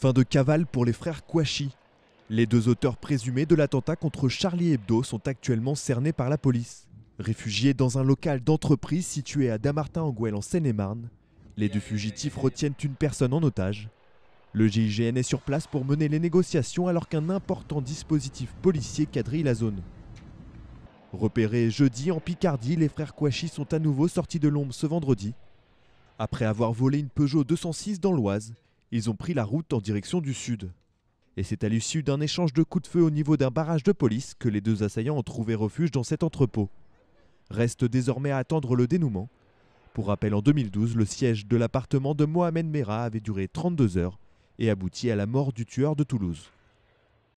Fin de cavale pour les frères Kouachi. Les deux auteurs présumés de l'attentat contre Charlie Hebdo sont actuellement cernés par la police. Réfugiés dans un local d'entreprise situé à Damartin-Angouel en Seine-et-Marne, les deux fugitifs retiennent une personne en otage. Le GIGN est sur place pour mener les négociations alors qu'un important dispositif policier quadrille la zone. Repérés jeudi en Picardie, les frères Kouachi sont à nouveau sortis de l'ombre ce vendredi. Après avoir volé une Peugeot 206 dans l'Oise, ils ont pris la route en direction du sud. Et c'est à l'issue d'un échange de coups de feu au niveau d'un barrage de police que les deux assaillants ont trouvé refuge dans cet entrepôt. Reste désormais à attendre le dénouement. Pour rappel, en 2012, le siège de l'appartement de Mohamed Mera avait duré 32 heures et abouti à la mort du tueur de Toulouse.